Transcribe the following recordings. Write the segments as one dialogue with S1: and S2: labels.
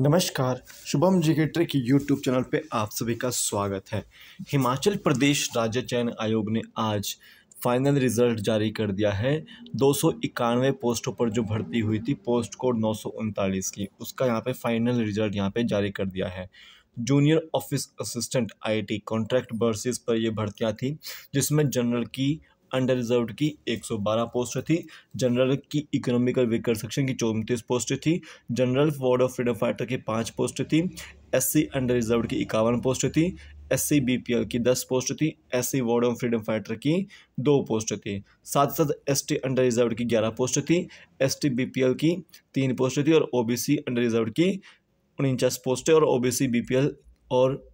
S1: नमस्कार शुभम जी के trick YouTube channel पे आप सभी का स्वागत है हिमाचल प्रदेश राज्य चयन आयोग ने आज फाइनल रिजल्ट जारी कर दिया है दो सौ पोस्टों पर जो भर्ती हुई थी पोस्ट कोड नौ की उसका यहाँ पे फाइनल रिजल्ट यहाँ पे जारी कर दिया है junior office assistant IT contract basis पर ये भर्तियाँ थी जिसमें जनरल की अंडर रिजर्व की 112 पोस्ट थी जनरल की इकोनॉमिकल वीकर सेक्शन की चौंतीस पोस्ट थी general ward of freedom fighter की पाँच पोस्ट थी एससी अंडर रिजर्व की इक्यावन पोस्ट थी एससी बीपीएल की दस पोस्ट थी SC ward of freedom fighter की दो पोस्ट थी साथ साथ एसटी अंडर रिजर्व की ग्यारह पोस्ट थी एसटी बीपीएल की तीन पोस्ट थी और ओबीसी अंडर रिजर्व की उनचास पोस्टें और ओबीसी बीपीएल और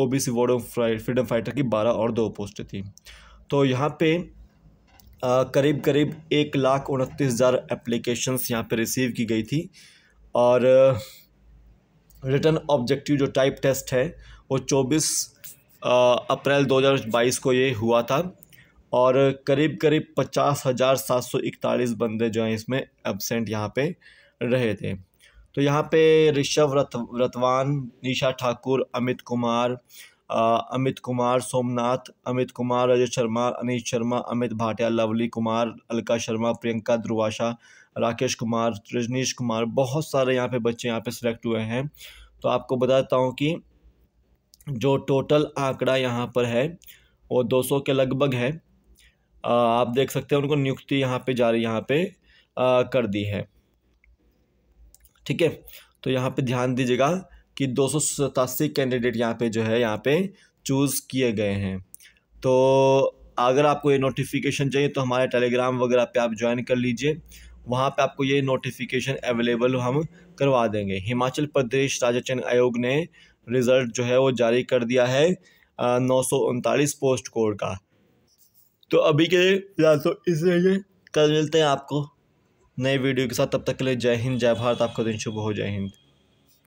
S1: OBC ward of freedom fighter की बारह और दो पोस्ट थी तो यहाँ पे करीब करीब एक लाख उनतीस हज़ार एप्लीकेशंस यहाँ पे रिसीव की गई थी और रिटर्न ऑब्जेक्टिव जो टाइप टेस्ट है वो चौबीस अप्रैल दो हज़ार बाईस को ये हुआ था और करीब करीब पचास हज़ार सात सौ इकतालीस बंदे जो हैं इसमें एबसेंट यहाँ पे रहे थे तो यहाँ पे ऋषभ रत रतवान निशा ठाकुर अमित कुमार अमित कुमार सोमनाथ अमित कुमार अजय शर्मा अनिश शर्मा अमित भाटिया लवली कुमार अलका शर्मा प्रियंका द्रुवाशा राकेश कुमार रजनीश कुमार बहुत सारे यहाँ पे बच्चे यहाँ पे सिलेक्ट हुए हैं तो आपको बताता हूँ कि जो टोटल आंकड़ा यहाँ पर है वो दो सौ के लगभग है आप देख सकते हैं उनको नियुक्ति यहाँ पे जारी यहाँ पे कर दी है ठीक है तो यहाँ पे ध्यान दीजिएगा कि दो सौ कैंडिडेट यहाँ पे जो है यहाँ पे चूज़ किए गए हैं तो अगर आपको ये नोटिफिकेशन चाहिए तो हमारे टेलीग्राम वगैरह पे आप ज्वाइन कर लीजिए वहाँ पे आपको ये नोटिफिकेशन अवेलेबल हम करवा देंगे हिमाचल प्रदेश राज्य चयन आयोग ने रिज़ल्ट जो है वो जारी कर दिया है नौ पोस्ट कोड का तो अभी के लिए फिलहाल तो इसलिए कल मिलते हैं आपको नए वीडियो के साथ तब तक के लिए जय हिंद जय भारत आपका दिन शुभ हो जय हिंद